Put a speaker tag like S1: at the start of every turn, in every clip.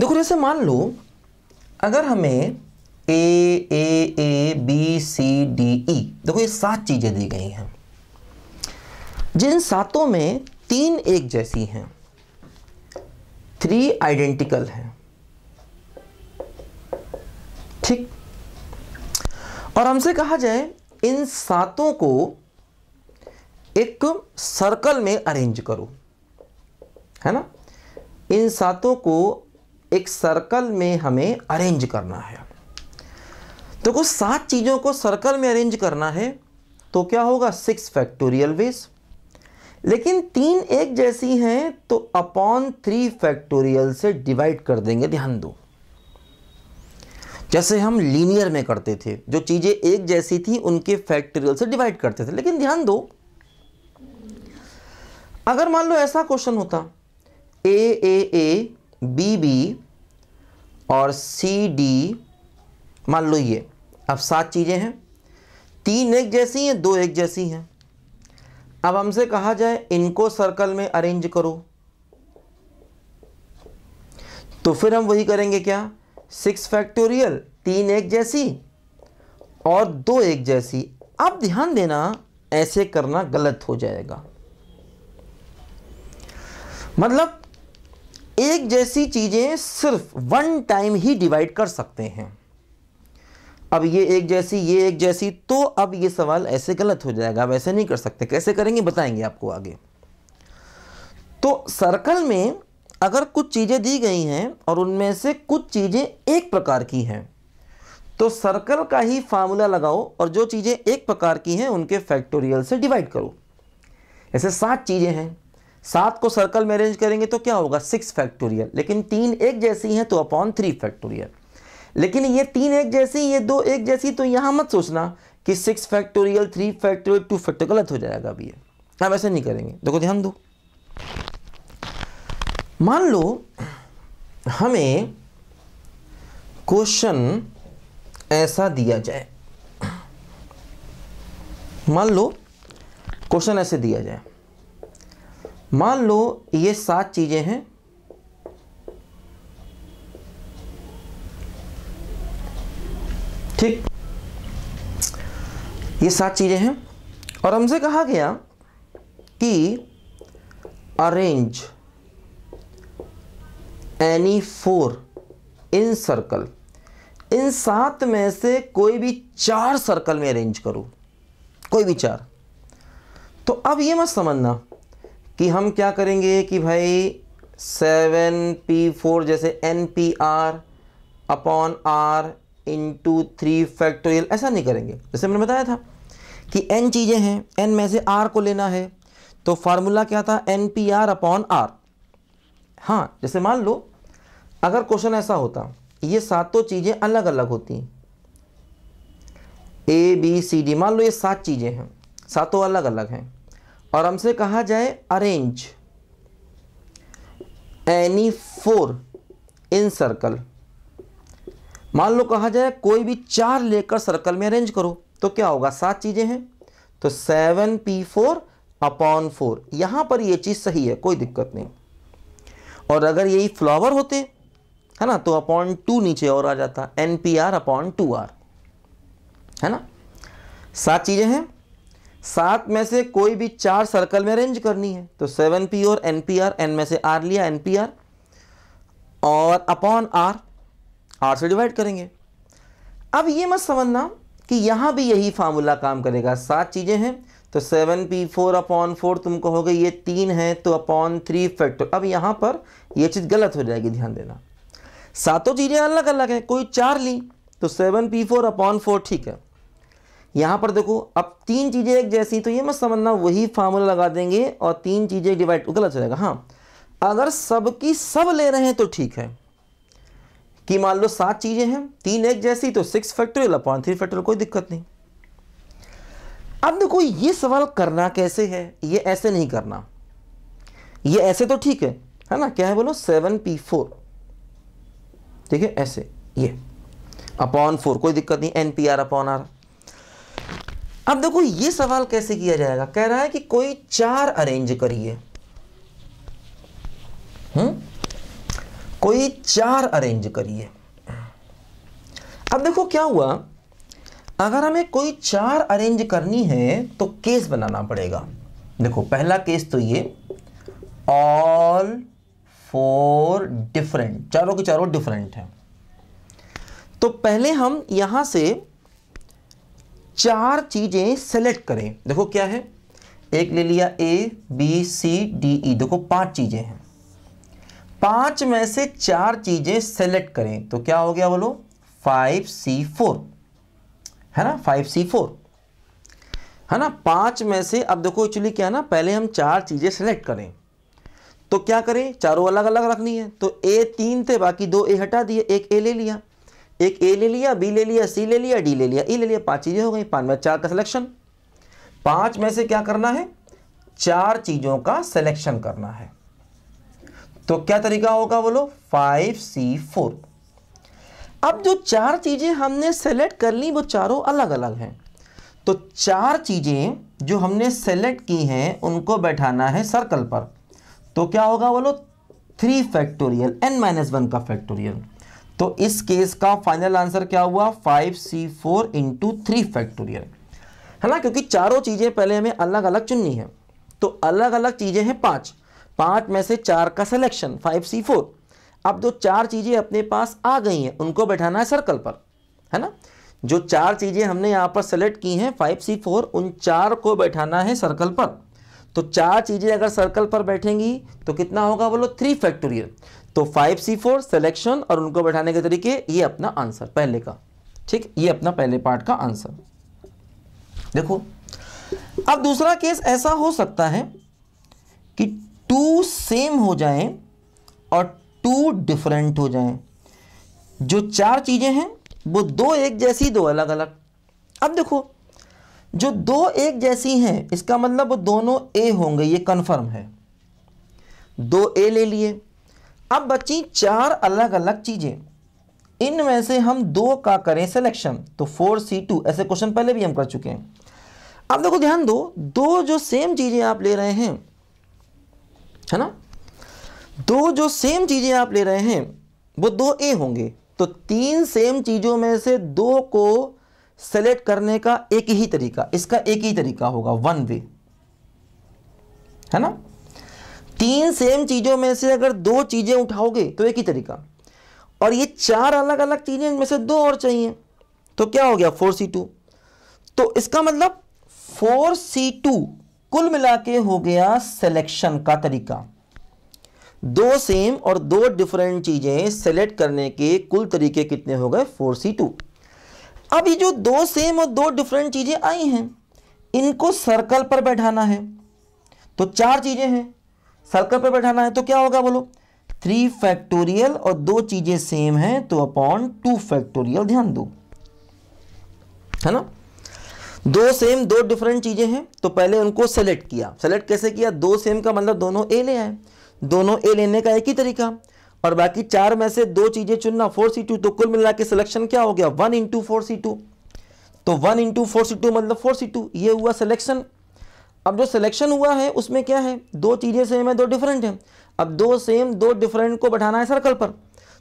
S1: देखो जैसे मान लो अगर हमें ए ए ए बी सी डी ई देखो ये सात चीज़ें दी गई हैं जिन सातों में तीन एक जैसी हैं थ्री आइडेंटिकल हैं ठीक और हमसे कहा जाए इन सातों को एक सर्कल में अरेंज करो है ना इन सातों को एक सर्कल में हमें अरेंज करना है तो कुछ सात चीज़ों को सर्कल में अरेंज करना है तो क्या होगा सिक्स फैक्टोरियल वेज लेकिन तीन एक जैसी हैं तो अपॉन थ्री फैक्टोरियल से डिवाइड कर देंगे ध्यान दो जैसे हम लीनियर में करते थे जो चीज़ें एक जैसी थी उनके फैक्टोरियल से डिवाइड करते थे लेकिन ध्यान दो अगर मान लो ऐसा क्वेश्चन होता ए ए ए बी बी और सी डी मान लो ये अब सात चीज़ें हैं तीन एक जैसी हैं दो एक जैसी हैं अब हमसे कहा जाए इनको सर्कल में अरेंज करो तो फिर हम वही करेंगे क्या सिक्स फैक्टोरियल तीन एक जैसी और दो एक जैसी अब ध्यान देना ऐसे करना गलत हो जाएगा मतलब एक जैसी चीज़ें सिर्फ वन टाइम ही डिवाइड कर सकते हैं अब ये एक जैसी ये एक जैसी तो अब ये सवाल ऐसे गलत हो जाएगा अब ऐसे नहीं कर सकते कैसे करेंगे बताएंगे आपको आगे तो सर्कल में अगर कुछ चीज़ें दी गई हैं और उनमें से कुछ चीज़ें एक प्रकार की हैं तो सर्कल का ही फार्मूला लगाओ और जो चीज़ें एक प्रकार की हैं उनके फैक्टोरियल से डिवाइड करो ऐसे सात चीज़ें हैं सात को सर्कल में अरेंज करेंगे तो क्या होगा सिक्स फैक्टोरियल लेकिन तीन एक जैसी हैं तो अपॉन थ्री फैक्टोरियल लेकिन ये तीन एक जैसी ये दो एक जैसी तो यहाँ मत सोचना कि six factorial three factorial two factorial गलत हो जाएगा अभी ये हम ऐसे नहीं करेंगे देखो ध्यान दो मान लो हमें क्वेश्चन ऐसा दिया जाए मान लो क्वेश्चन ऐसे दिया जाए मान लो ये सात चीज़ें हैं ठीक ये सात चीज़ें हैं और हमसे कहा गया कि arrange any four in circle इन सात में से कोई भी चार सर्कल में अरेंज करो कोई भी चार तो अब ये मत समझना कि हम क्या करेंगे कि भाई सेवन पी फोर जैसे N P R upon R into three factorial ऐसा नहीं करेंगे जैसे मैंने बताया था कि एन चीज़ें हैं एन में से आर को लेना है तो फार्मूला क्या था N P R upon R हाँ जैसे मान लो अगर क्वेश्चन ऐसा होता ये सातों चीज़ें अलग अलग होती ए बी सी डी मान लो ये सात चीज़ें हैं सातों अलग अलग हैं और हमसे कहा जाए arrange any four in circle मान लो कहा जाए कोई भी चार लेकर सर्कल में अरेंज करो तो क्या होगा सात चीज़ें हैं तो seven P four upon four यहां पर यह चीज़ सही है कोई दिक्कत नहीं और अगर यही फ्लावर होते है ना तो अपॉन टू नीचे और आ जाता N P R upon two R है ना सात चीज़ें हैं सात में से कोई भी चार सर्कल में अरेंज करनी है तो सेवन पी और एन पी आर एन में से आर लिया एन पी आर और अपॉन आर आर से डिवाइड करेंगे अब ये मत समझना कि यहाँ भी यही फार्मूला काम करेगा सात चीज़ें हैं तो seven P four upon four तुम कहोगे ये तीन है तो अपॉन थ्री फैक्टर अब यहाँ पर यह चीज़ गलत हो जाएगी ध्यान देना सातों चीज़ें अलग अलग हैं कोई चार ली तो seven P four upon four ठीक है यहाँ पर देखो अब तीन चीज़ें एक जैसी तो ये मत समझना वही फार्मूला लगा देंगे और तीन चीज़ें डिवाइड तो गलत हो जाएगा हाँ अगर सबकी सब ले रहे हैं तो ठीक है कि मान लो सात चीज़ें हैं तीन एक जैसी तो six factorial upon three factorial कोई दिक्कत नहीं अब देखो ये सवाल करना कैसे है ये ऐसे नहीं करना ये ऐसे तो ठीक है है ना क्या है बोलो सेवन पी फोर ठीक है ऐसे ये अपॉन फोर कोई दिक्कत नहीं N P R upon R अब देखो ये सवाल कैसे किया जाएगा कह रहा है कि कोई चार अरेंज करिए हम्म? कोई चार अरेंज करिए अब देखो क्या हुआ अगर हमें कोई चार अरेंज करनी है तो केस बनाना पड़ेगा देखो पहला केस तो ये ऑल फोर डिफरेंट चारों के चारों डिफरेंट हैं तो पहले हम यहां से चार चीज़ें सेलेक्ट करें देखो क्या है एक ले लिया ए बी सी डी ई देखो पांच चीज़ें हैं पांच में से चार चीज़ें सेलेक्ट करें तो क्या हो गया बोलो फाइव सी फोर है ना फाइव सी फोर है ना पांच में से अब देखो एक्चुअली क्या है ना पहले हम चार चीज़ें सेलेक्ट करें तो क्या करें चारों अलग अलग रखनी है तो ए तीन थे बाकी दो ए हटा दिए एक ए ले लिया एक ए ले लिया बी ले लिया सी ले लिया डी ले लिया ई e ले लिया पांच चीज़ें हो गई पांच में चार का सिलेक्शन पांच में से क्या करना है चार चीज़ों का सिलेक्शन करना है तो क्या तरीका होगा बोलो फाइव सी फोर अब जो चार चीज़ें हमने सेलेक्ट कर ली वो चारों अलग अलग हैं तो चार चीज़ें जो हमने सेलेक्ट की हैं उनको बैठाना है सर्कल पर तो क्या होगा बोलो three factorial N minus one का फैक्टोरियल तो इस केस का फाइनल आंसर क्या हुआ five C four into three factorial है ना क्योंकि चारों चीज़ें पहले हमें अलग अलग चुननी है तो अलग अलग चीज़ें हैं पांच पांच में से चार का सिलेक्शन फाइव सी फोर अब जो चार चीज़ें अपने पास आ गई हैं उनको बैठाना है सर्कल पर है ना जो चार चीज़ें हमने यहाँ पर सेलेक्ट की हैं फाइव सी फोर उन चार को बैठाना है सर्कल पर तो चार चीज़ें अगर सर्कल पर बैठेंगी तो कितना होगा बोलो थ्री फैक्टोरियल तो फाइव सी फोर सेलेक्शन और उनको बैठाने के तरीके ये अपना आंसर पहले का ठीक ये अपना पहले पार्ट का आंसर देखो अब दूसरा केस ऐसा हो सकता है कि टू सेम हो जाएं और टू डिफरेंट हो जाएं जो चार चीज़ें हैं वो दो एक जैसी दो अलग अलग अब देखो जो दो एक जैसी हैं इसका मतलब वो दोनों ए होंगे ये कन्फर्म है दो ए ले लिए अब बची चार अलग अलग चीज़ें इनमें से हम दो का करें सिलेक्शन तो फोर सी टू ऐसे क्वेश्चन पहले भी हम कर चुके हैं अब देखो ध्यान दो दो जो सेम चीज़ें आप ले रहे हैं है ना दो जो सेम चीज़ें आप ले रहे हैं वो दो ए होंगे तो तीन सेम चीज़ों में से दो को सेलेक्ट करने का एक ही तरीका इसका एक ही तरीका होगा वन वे है ना तीन सेम चीज़ों में से अगर दो चीज़ें उठाओगे तो एक ही तरीका और ये चार अलग अलग चीज़ें इनमें से दो और चाहिए तो क्या हो गया फोर सी टू तो इसका मतलब फोर सी टू कुल मिला के हो गया सिलेक्शन का तरीका दो सेम और दो डिफरेंट चीज़ें सेलेक्ट करने के कुल तरीके कितने हो गए फोर सी टू अब ये जो दो सेम और दो डिफरेंट चीज़ें आई हैं इनको सर्कल पर बैठाना है तो चार चीज़ें हैं सर्कल पर बैठाना है तो क्या होगा बोलो थ्री फैक्टोरियल और दो चीज़ें सेम हैं तो अपॉन टू फैक्टोरियल ध्यान दो है ना दो सेम दो डिफरेंट चीज़ें हैं तो पहले उनको सेलेक्ट किया सेलेक्ट कैसे किया दो सेम का मतलब दोनों ए ले आए दोनों ए लेने का एक ही तरीका और बाकी चार में से दो चीज़ें चुनना फोर सी टू तो कुल मिला के सिलेक्शन क्या हो गया one into four C two तो one into four C two मतलब फोर सी टू ये हुआ सिलेक्शन अब जो सिलेक्शन हुआ है उसमें क्या है दो चीज़ें सेम है दो डिफरेंट हैं अब दो सेम दो डिफरेंट को बैठाना है सर्कल पर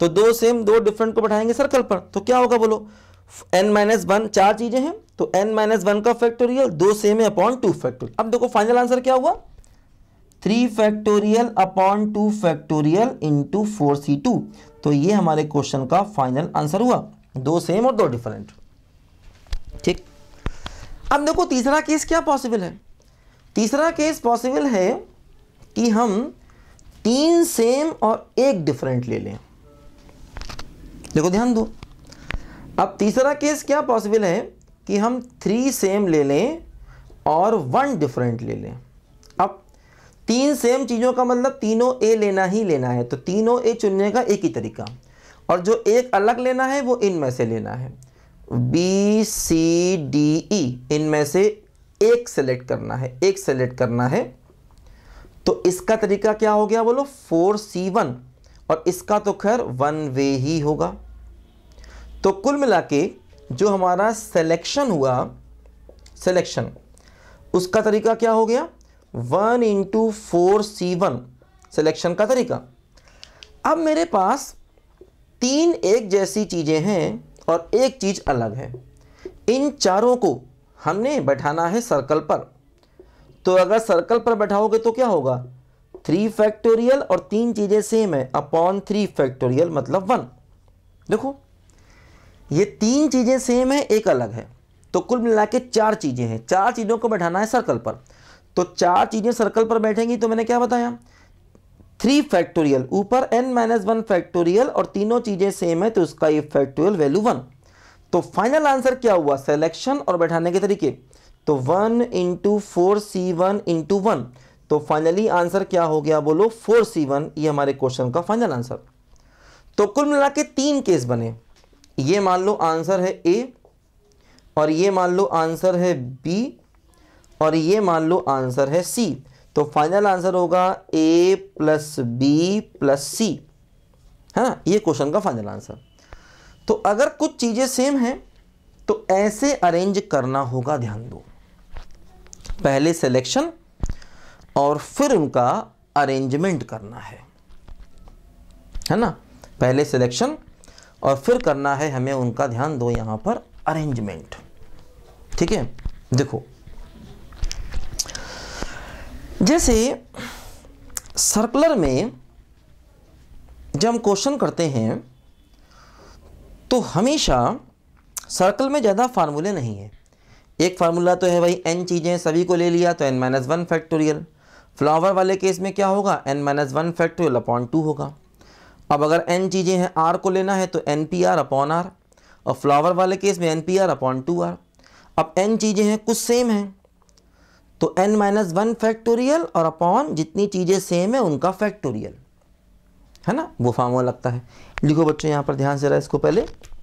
S1: तो दो सेम दो डिफरेंट को बैठाएंगे सर्कल पर तो क्या होगा बोलो एन माइनस वन चार चीज़ें हैं तो एन माइनस वन का फैक्टोरियल दो सेम है अपॉन टू फैक्टोरियल अब देखो फाइनल आंसर क्या हुआ three factorial upon two factorial two four C two तो ये हमारे क्वेश्चन का फाइनल आंसर हुआ दो सेम और दो डिफरेंट ठीक अब देखो तीसरा केस क्या पॉसिबल है तीसरा केस पॉसिबल है कि हम तीन सेम और एक डिफरेंट ले लें देखो ध्यान दो अब तीसरा केस क्या पॉसिबल है कि हम थ्री सेम ले लें और वन डिफरेंट ले लें अब तीन सेम चीज़ों का मतलब तीनों ए लेना ही लेना है तो तीनों ए चुनने का एक ही तरीका और जो एक अलग लेना है वो इनमें से लेना है B C D E e, इनमें से एक सेलेक्ट करना है एक सेलेक्ट करना है तो इसका तरीका क्या हो गया बोलो फोर सी वन और इसका तो खैर वन वे ही होगा तो कुल मिला के जो हमारा सेलेक्शन हुआ सेलेक्शन उसका तरीका क्या हो गया one into four C one selection का तरीका अब मेरे पास तीन एक जैसी चीज़ें हैं और एक चीज़ अलग है इन चारों को हमने बैठाना है सर्कल पर तो अगर सर्कल पर बैठाओगे तो क्या होगा थ्री फैक्टोरियल और तीन चीज़ें सेम है अपॉन थ्री फैक्टोरियल मतलब वन देखो ये तीन चीज़ें सेम है एक अलग है तो कुल मिला के चार चीज़ें हैं चार चीज़ों को बैठाना है सर्कल पर तो चार चीज़ें सर्कल पर बैठेंगी तो मैंने क्या बताया थ्री फैक्टोरियल ऊपर एन माइनस वन फैक्टोरियल और तीनों चीज़ें सेम है तो उसका ये फैक्टोरियल वैल्यू वन तो फाइनल आंसर क्या हुआ सिलेक्शन और बैठाने के तरीके तो one into four C one into one तो फाइनली आंसर क्या हो गया बोलो फोर सी वन ये हमारे क्वेश्चन का फाइनल आंसर तो कुल मिला के तीन केस बने ये मान लो आंसर है ए और ये मान लो आंसर है बी और ये मान लो आंसर है सी तो फाइनल आंसर होगा A plus B plus C है ना ये क्वेश्चन का फाइनल आंसर तो अगर कुछ चीज़ें सेम हैं तो ऐसे अरेंज करना होगा ध्यान दो पहले सिलेक्शन और फिर उनका अरेंजमेंट करना है है ना पहले सिलेक्शन और फिर करना है हमें उनका ध्यान दो यहां पर अरेंजमेंट ठीक है देखो जैसे सर्कुलर में जब हम क्वेश्चन करते हैं तो हमेशा सर्कल में ज़्यादा फार्मूले नहीं हैं एक फार्मूला तो है भाई एन चीज़ें सभी को ले लिया तो N minus one factorial flower वाले केस में क्या होगा N minus one factorial upon two होगा अब अगर एन चीज़ें हैं आर को लेना है तो N P R upon R और फ्लावर वाले केस में N P R upon two R अब एन चीज़ें हैं कुछ सेम हैं तो एन माइनस वन फैक्टोरियल और अपॉन जितनी चीज़ें सेम है उनका फैक्टोरियल है ना वो फार्मूला लगता है लिखो बच्चों यहाँ पर ध्यान से रहा इसको पहले